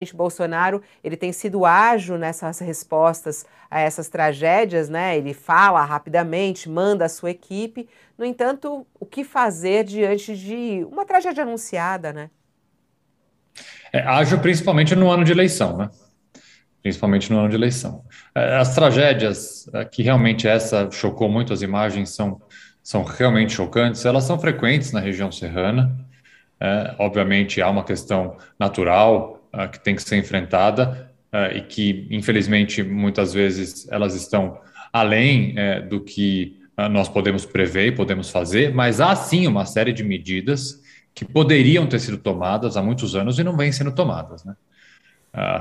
presidente Bolsonaro ele tem sido ágil nessas respostas a essas tragédias, né? Ele fala rapidamente, manda a sua equipe. No entanto, o que fazer diante de uma tragédia anunciada, né? É, ágil principalmente no ano de eleição, né? Principalmente no ano de eleição. É, as tragédias é, que realmente essa chocou muito, as imagens são, são realmente chocantes, elas são frequentes na região serrana. É, obviamente há uma questão natural uh, que tem que ser enfrentada uh, e que, infelizmente, muitas vezes elas estão além eh, do que ah, nós podemos prever e podemos fazer, mas há sim uma série de medidas que poderiam ter sido tomadas há muitos anos e não vêm sendo tomadas. Né?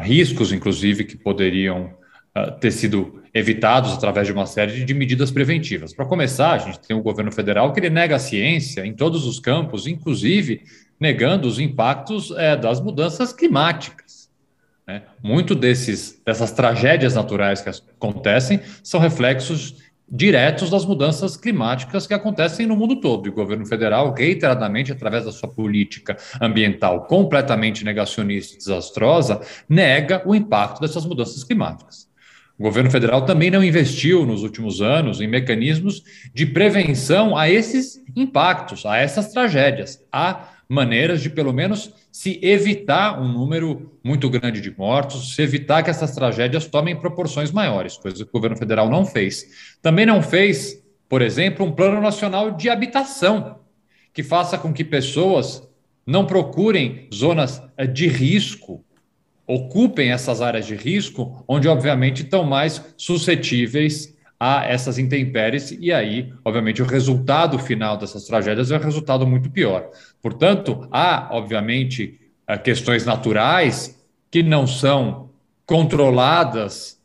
riscos, inclusive, que poderiam ah, ter sido evitados através de uma série de medidas preventivas. Para começar, a gente tem o um governo federal que ele nega a ciência em todos os campos, inclusive negando os impactos é, das mudanças climáticas. Né? Muito desses, dessas tragédias naturais que acontecem são reflexos diretos das mudanças climáticas que acontecem no mundo todo. E o governo federal, reiteradamente, através da sua política ambiental completamente negacionista e desastrosa, nega o impacto dessas mudanças climáticas. O governo federal também não investiu nos últimos anos em mecanismos de prevenção a esses impactos, a essas tragédias. Há maneiras de, pelo menos, se evitar um número muito grande de mortos, se evitar que essas tragédias tomem proporções maiores, coisa que o governo federal não fez. Também não fez, por exemplo, um plano nacional de habitação que faça com que pessoas não procurem zonas de risco ocupem essas áreas de risco, onde, obviamente, estão mais suscetíveis a essas intempéries, e aí, obviamente, o resultado final dessas tragédias é um resultado muito pior. Portanto, há, obviamente, eh, questões naturais que não são controladas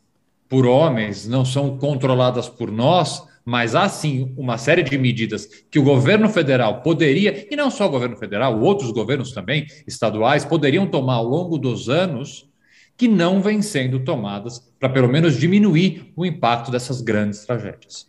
por homens, não são controladas por nós, mas há sim uma série de medidas que o governo federal poderia, e não só o governo federal, outros governos também, estaduais, poderiam tomar ao longo dos anos, que não vêm sendo tomadas para pelo menos diminuir o impacto dessas grandes tragédias.